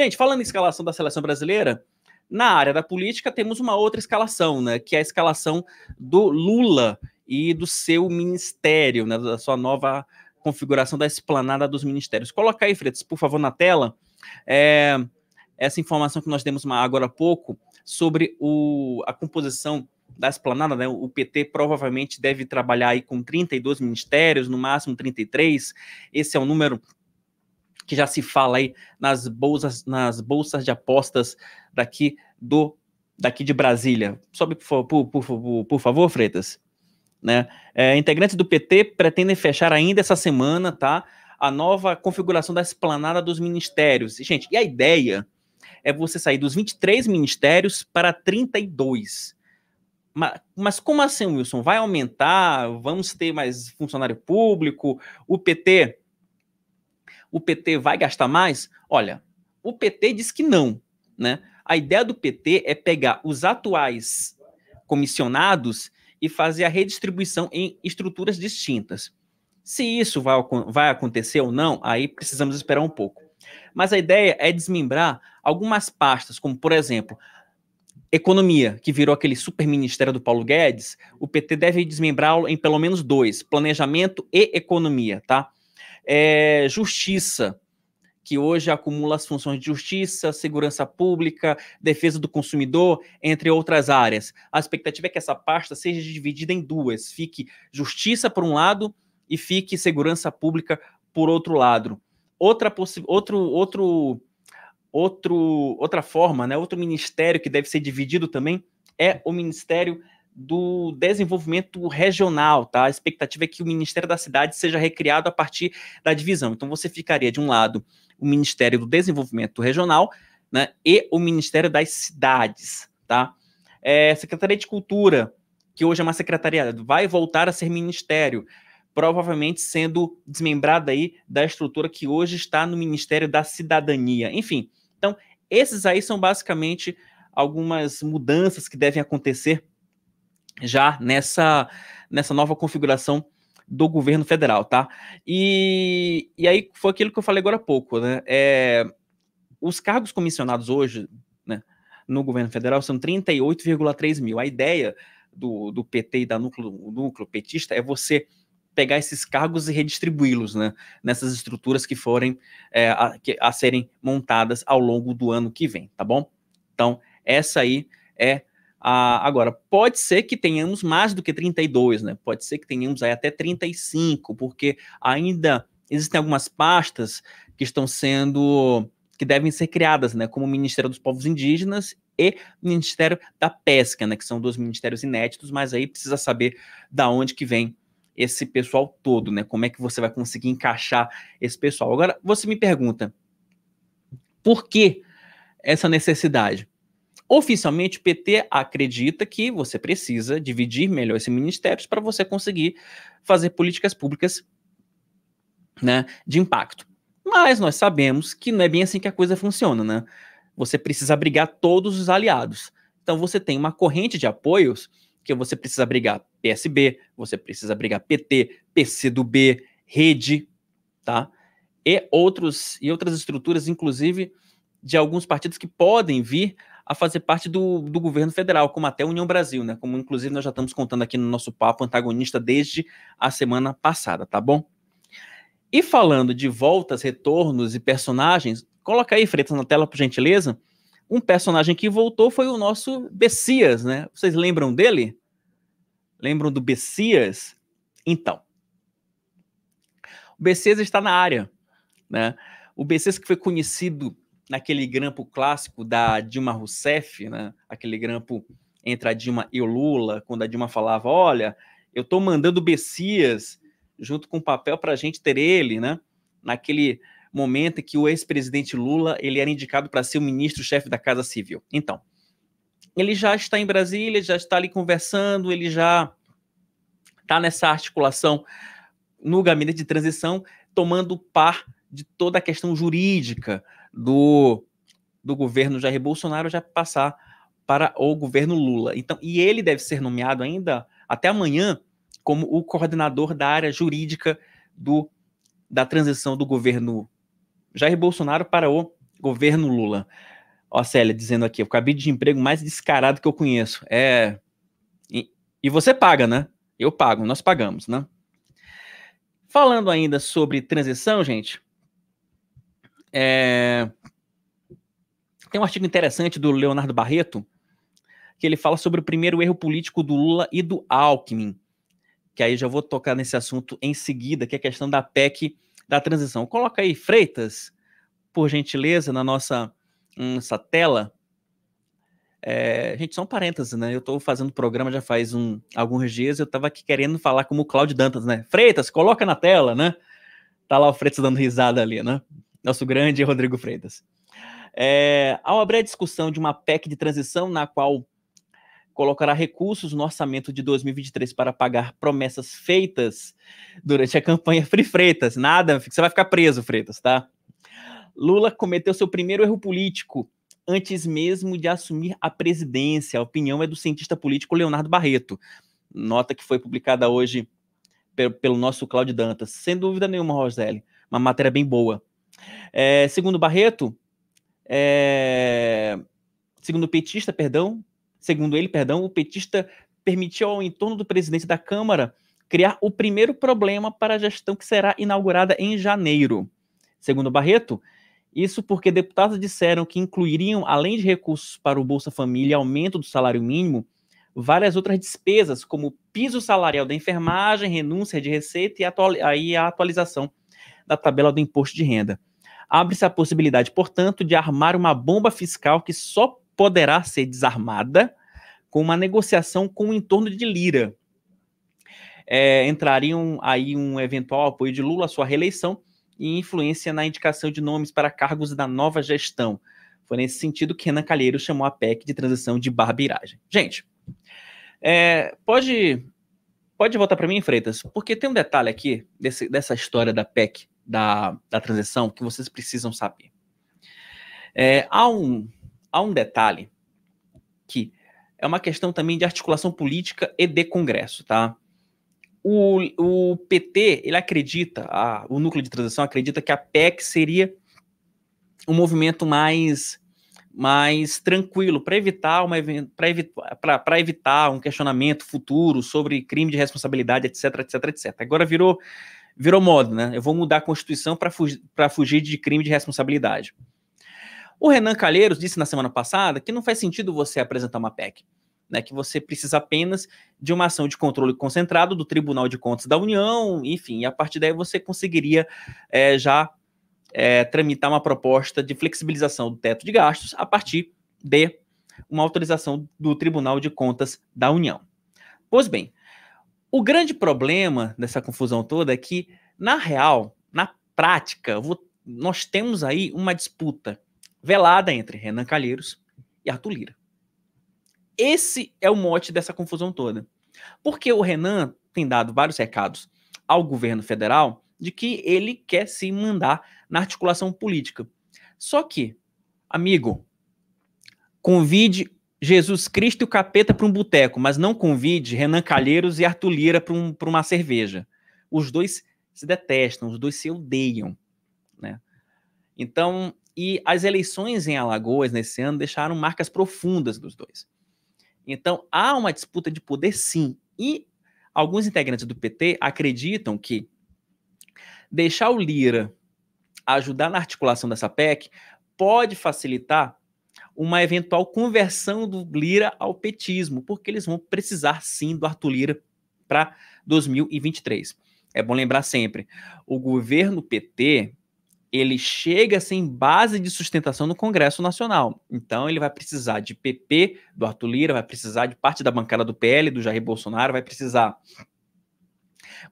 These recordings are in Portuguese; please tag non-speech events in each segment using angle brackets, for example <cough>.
Gente, falando em escalação da seleção brasileira, na área da política temos uma outra escalação, né? Que é a escalação do Lula e do seu ministério, né? Da sua nova configuração da esplanada dos ministérios. Coloca aí, Freitas, por favor, na tela. É, essa informação que nós demos agora há pouco sobre o, a composição da esplanada, né? O PT provavelmente deve trabalhar aí com 32 ministérios, no máximo 33. Esse é o número que já se fala aí nas bolsas, nas bolsas de apostas daqui do daqui de Brasília. Sobe, por, por, por, por favor, Freitas. Né? É, integrantes do PT pretendem fechar ainda essa semana, tá? A nova configuração da esplanada dos ministérios. E, gente, e a ideia é você sair dos 23 ministérios para 32. Mas, mas como assim, Wilson? Vai aumentar? Vamos ter mais funcionário público? O PT o PT vai gastar mais? Olha, o PT diz que não, né? A ideia do PT é pegar os atuais comissionados e fazer a redistribuição em estruturas distintas. Se isso vai, vai acontecer ou não, aí precisamos esperar um pouco. Mas a ideia é desmembrar algumas pastas, como, por exemplo, economia, que virou aquele super ministério do Paulo Guedes, o PT deve desmembrá-lo em pelo menos dois: planejamento e economia, tá? é, justiça, que hoje acumula as funções de justiça, segurança pública, defesa do consumidor, entre outras áreas. A expectativa é que essa pasta seja dividida em duas: fique justiça por um lado e fique segurança pública por outro lado. Outra outro, outro, outro, outra forma, né, outro ministério que deve ser dividido também é o Ministério do desenvolvimento regional, tá? A expectativa é que o Ministério da Cidade seja recriado a partir da divisão. Então você ficaria de um lado o Ministério do Desenvolvimento Regional, né, e o Ministério das Cidades, tá? É, Secretaria de Cultura, que hoje é uma secretaria, vai voltar a ser ministério, provavelmente sendo desmembrada aí da estrutura que hoje está no Ministério da Cidadania. Enfim, então esses aí são basicamente algumas mudanças que devem acontecer já nessa, nessa nova configuração do governo federal, tá? E, e aí foi aquilo que eu falei agora há pouco, né? É, os cargos comissionados hoje né, no governo federal são 38,3 mil. A ideia do, do PT e da núcleo, núcleo petista é você pegar esses cargos e redistribuí-los né, nessas estruturas que forem é, a, que, a serem montadas ao longo do ano que vem, tá bom? Então, essa aí é ah, agora, pode ser que tenhamos mais do que 32, né? Pode ser que tenhamos aí até 35, porque ainda existem algumas pastas que estão sendo que devem ser criadas, né, como o Ministério dos Povos Indígenas e o Ministério da Pesca, né, que são dois ministérios inéditos, mas aí precisa saber da onde que vem esse pessoal todo, né? Como é que você vai conseguir encaixar esse pessoal? Agora, você me pergunta, por que essa necessidade? Oficialmente, o PT acredita que você precisa dividir melhor esses ministérios para você conseguir fazer políticas públicas né, de impacto. Mas nós sabemos que não é bem assim que a coisa funciona, né? Você precisa abrigar todos os aliados. Então você tem uma corrente de apoios que você precisa abrigar PSB, você precisa abrigar PT, PCdoB, Rede, tá? E outros e outras estruturas, inclusive de alguns partidos que podem vir a fazer parte do, do governo federal, como até a União Brasil, né? Como inclusive nós já estamos contando aqui no nosso papo antagonista desde a semana passada, tá bom? E falando de voltas, retornos e personagens, coloca aí, Freitas, na tela, por gentileza. Um personagem que voltou foi o nosso Bessias, né? Vocês lembram dele? Lembram do Bessias? Então, o Bessias está na área, né? O Bessias que foi conhecido naquele grampo clássico da Dilma Rousseff, né? aquele grampo entre a Dilma e o Lula, quando a Dilma falava: Olha, eu estou mandando Bessias junto com o papel para a gente ter ele, né? naquele momento em que o ex-presidente Lula ele era indicado para ser o ministro-chefe da Casa Civil. Então, ele já está em Brasília, já está ali conversando, ele já está nessa articulação no gabinete de transição, tomando par de toda a questão jurídica do, do governo Jair Bolsonaro já passar para o governo Lula. Então, e ele deve ser nomeado ainda até amanhã como o coordenador da área jurídica do, da transição do governo Jair Bolsonaro para o governo Lula. Ó, Célia, dizendo aqui, o cabide de emprego mais descarado que eu conheço. É. E, e você paga, né? Eu pago, nós pagamos, né? Falando ainda sobre transição, gente, é... Tem um artigo interessante do Leonardo Barreto, que ele fala sobre o primeiro erro político do Lula e do Alckmin, que aí já vou tocar nesse assunto em seguida, que é a questão da PEC da transição. Coloca aí, Freitas, por gentileza, na nossa, nossa hum, tela. É, gente, só um parêntese, né? Eu estou fazendo o programa já faz um, alguns dias, eu estava aqui querendo falar como o Cláudio Dantas, né? Freitas, coloca na tela, né? Tá lá o Freitas dando risada ali, né? nosso grande Rodrigo Freitas. É, ao abrir a discussão de uma PEC de transição na qual colocará recursos no orçamento de 2023 para pagar promessas feitas durante a campanha Free Freitas. Nada, você vai ficar preso, Freitas, tá? Lula cometeu seu primeiro erro político antes mesmo de assumir a presidência. A opinião é do cientista político Leonardo Barreto. Nota que foi publicada hoje pelo nosso Cláudio Dantas. Sem dúvida nenhuma, Roseli, uma matéria bem boa. É, segundo Barreto, é, segundo petista, perdão, segundo ele, perdão, o petista permitiu ao entorno do presidente da Câmara criar o primeiro problema para a gestão que será inaugurada em janeiro. Segundo Barreto, isso porque deputados disseram que incluiriam, além de recursos para o Bolsa Família e aumento do salário mínimo, várias outras despesas, como piso salarial da enfermagem, renúncia de receita e, a atualização da tabela do imposto de renda. Abre-se a possibilidade, portanto, de armar uma bomba fiscal que só poderá ser desarmada com uma negociação com o entorno de Lira. É, entrariam aí um eventual apoio de Lula à sua reeleição e influência na indicação de nomes para cargos da nova gestão. Foi nesse sentido que Renan Calheiro chamou a PEC de transição de barbeiragem. Gente, é, pode pode voltar para mim, Freitas, porque tem um detalhe aqui desse, dessa história da PEC da, da transição que vocês precisam saber. É, há, um, há um detalhe que é uma questão também de articulação política e de Congresso, tá? O, o PT, ele acredita, a, o núcleo de transição acredita que a PEC seria um movimento mais mais tranquilo para evitar uma para evitar, para evitar um questionamento futuro sobre crime de responsabilidade, etc, etc, etc. Agora virou virou moda, né? Eu vou mudar a Constituição para fugir, fugir de crime de responsabilidade. O Renan Calheiros disse na semana passada que não faz sentido você apresentar uma PEC, né? Que você precisa apenas de uma ação de controle concentrado do Tribunal de Contas da União, enfim, e a partir daí você conseguiria é, já é, tramitar uma proposta de flexibilização do teto de gastos a partir de uma autorização do Tribunal de Contas da União. Pois bem, o grande problema dessa confusão toda é que, na real, na prática, vou, nós temos aí uma disputa velada entre Renan Calheiros e Arthur Lira. Esse é o mote dessa confusão toda. Porque o Renan tem dado vários recados ao governo federal de que ele quer se mandar na articulação política. Só que, amigo, convide Jesus Cristo e o Capeta para um boteco, mas não convide Renan Calheiros e Arthur Lira para um, uma cerveja. Os dois se detestam, os dois se odeiam. Né? Então, e as eleições em Alagoas nesse ano deixaram marcas profundas dos dois. Então, há uma disputa de poder, sim. E alguns integrantes do PT acreditam que deixar o Lira ajudar na articulação dessa PEC pode facilitar uma eventual conversão do Lira ao petismo, porque eles vão precisar sim do Arthur Lira para 2023. É bom lembrar sempre, o governo PT, ele chega sem base de sustentação no Congresso Nacional. Então ele vai precisar de PP do Arthur Lira, vai precisar de parte da bancada do PL do Jair Bolsonaro, vai precisar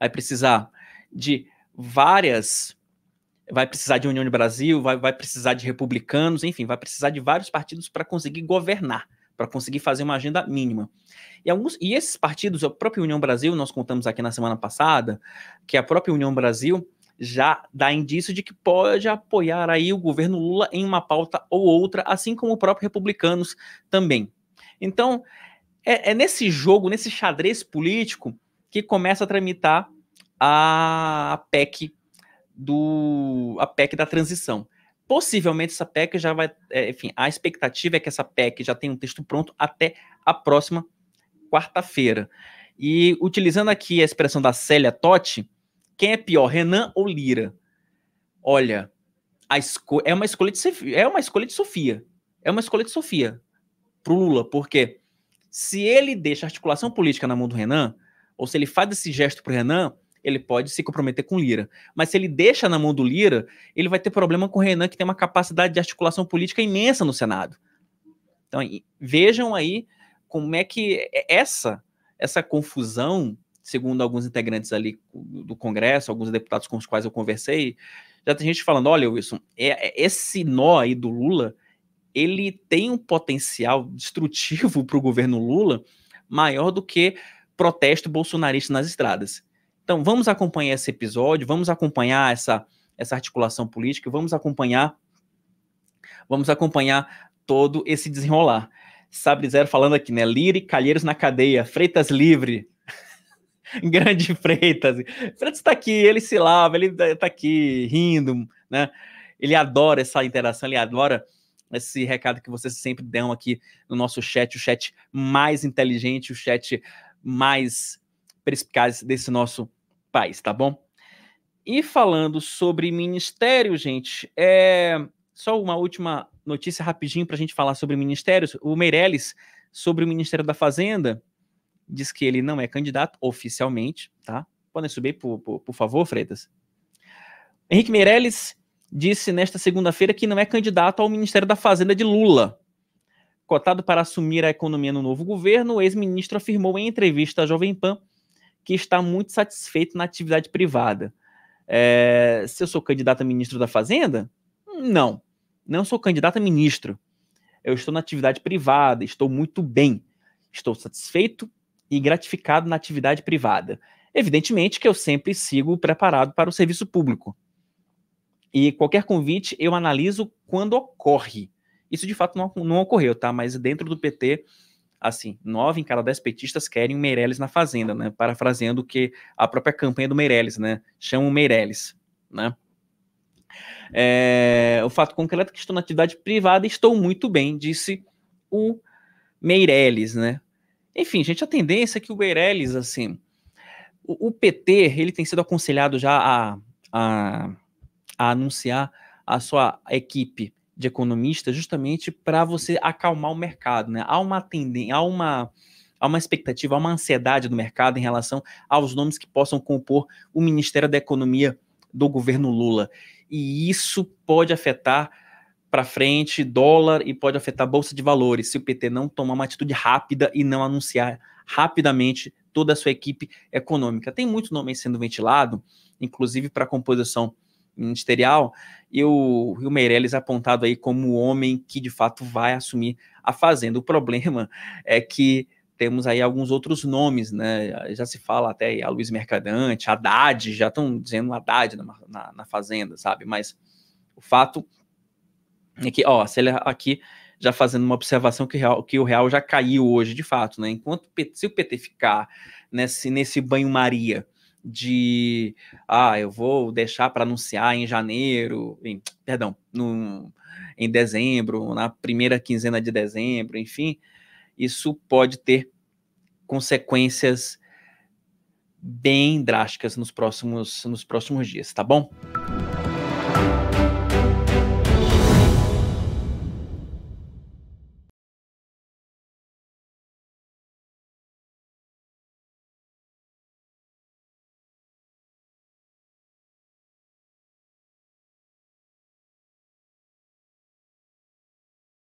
vai precisar de várias vai precisar de União do Brasil, vai, vai precisar de republicanos, enfim, vai precisar de vários partidos para conseguir governar, para conseguir fazer uma agenda mínima. E, alguns, e esses partidos, a própria União Brasil, nós contamos aqui na semana passada, que a própria União Brasil já dá indício de que pode apoiar aí o governo Lula em uma pauta ou outra, assim como o próprio Republicanos também. Então, é, é nesse jogo, nesse xadrez político, que começa a tramitar a PEC do a PEC da transição. Possivelmente essa PEC já vai, é, enfim, a expectativa é que essa PEC já tenha um texto pronto até a próxima quarta-feira. E utilizando aqui a expressão da Célia Totti, quem é pior, Renan ou Lira? Olha, a é uma escolha de é uma escolha de Sofia. É uma escolha de Sofia pro Lula, porque se ele deixa a articulação política na mão do Renan, ou se ele faz esse gesto pro Renan, ele pode se comprometer com Lira. Mas se ele deixa na mão do Lira, ele vai ter problema com o Renan, que tem uma capacidade de articulação política imensa no Senado. Então, vejam aí como é que é essa essa confusão, segundo alguns integrantes ali do Congresso, alguns deputados com os quais eu conversei, já tem gente falando, olha, Wilson, é, é esse nó aí do Lula, ele tem um potencial destrutivo <laughs> para o governo Lula maior do que protesto bolsonarista nas estradas. Então, vamos acompanhar esse episódio, vamos acompanhar essa, essa articulação política, vamos acompanhar vamos acompanhar todo esse desenrolar. Sabrizero Zero falando aqui, né? Lire, Calheiros na cadeia, Freitas livre. <laughs> Grande Freitas. Freitas está aqui, ele se lava, ele está tá aqui rindo, né? Ele adora essa interação, ele adora esse recado que vocês sempre dão aqui no nosso chat, o chat mais inteligente, o chat mais perspicaz desse nosso paz, tá bom? E falando sobre ministério, gente, é só uma última notícia rapidinho para a gente falar sobre ministérios. O Meirelles, sobre o Ministério da Fazenda, diz que ele não é candidato oficialmente, tá? Podem subir, por, por, por favor, Freitas. Henrique Meirelles disse nesta segunda-feira que não é candidato ao Ministério da Fazenda de Lula. Cotado para assumir a economia no novo governo, o ex-ministro afirmou em entrevista à Jovem Pan que está muito satisfeito na atividade privada. É, se eu sou candidato a ministro da Fazenda? Não, não sou candidato a ministro. Eu estou na atividade privada, estou muito bem, estou satisfeito e gratificado na atividade privada. Evidentemente que eu sempre sigo preparado para o serviço público. E qualquer convite eu analiso quando ocorre. Isso de fato não, não ocorreu, tá? Mas dentro do PT assim, nove em cada dez petistas querem o Meirelles na Fazenda, né? Parafraseando que a própria campanha do Meirelles, né? Chama o Meirelles, né? É, o fato concreto é que estou na atividade privada e estou muito bem, disse o Meirelles, né? Enfim, gente, a tendência é que o Meirelles, assim, o, o PT, ele tem sido aconselhado já a, a, a anunciar a sua equipe de economista justamente para você acalmar o mercado, né? Há uma tendência, há uma há uma expectativa, há uma ansiedade do mercado em relação aos nomes que possam compor o Ministério da Economia do governo Lula. E isso pode afetar para frente dólar e pode afetar a bolsa de valores se o PT não tomar uma atitude rápida e não anunciar rapidamente toda a sua equipe econômica. Tem muito nome sendo ventilado, inclusive para a composição ministerial, e o, Rio Meirelles apontado aí como o homem que de fato vai assumir a fazenda. O problema <laughs> é que temos aí alguns outros nomes, né? Já se fala até a Luiz Mercadante, Haddad, já estão dizendo Haddad na, na, na Fazenda, sabe? Mas o fato é que, ó, se ele aqui já fazendo uma observação que, real, que o real já caiu hoje, de fato, né? Enquanto se o PT ficar nesse, né, nesse banho-maria de ah, eu vou deixar para anunciar em janeiro, em, perdão, no, em dezembro, na primeira quinzena de dezembro, enfim, isso pode ter consequências bem drásticas nos próximos, nos próximos dias, tá bom?